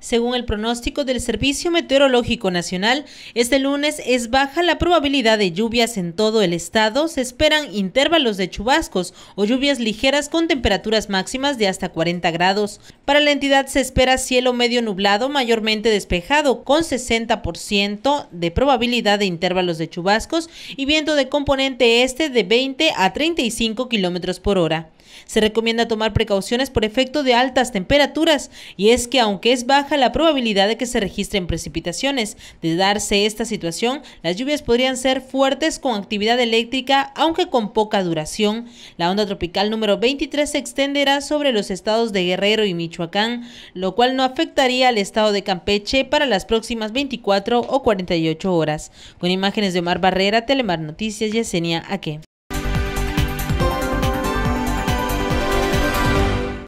Según el pronóstico del Servicio Meteorológico Nacional, este lunes es baja la probabilidad de lluvias en todo el estado. Se esperan intervalos de chubascos o lluvias ligeras con temperaturas máximas de hasta 40 grados. Para la entidad se espera cielo medio nublado, mayormente despejado, con 60% de probabilidad de intervalos de chubascos y viento de componente este de 20 a 35 kilómetros por hora. Se recomienda tomar precauciones por efecto de altas temperaturas y es que aunque es baja la probabilidad de que se registren precipitaciones. De darse esta situación, las lluvias podrían ser fuertes con actividad eléctrica, aunque con poca duración. La onda tropical número 23 se extenderá sobre los estados de Guerrero y Michoacán, lo cual no afectaría al estado de Campeche para las próximas 24 o 48 horas. Con imágenes de Omar Barrera, Telemar Noticias, Yesenia Aque.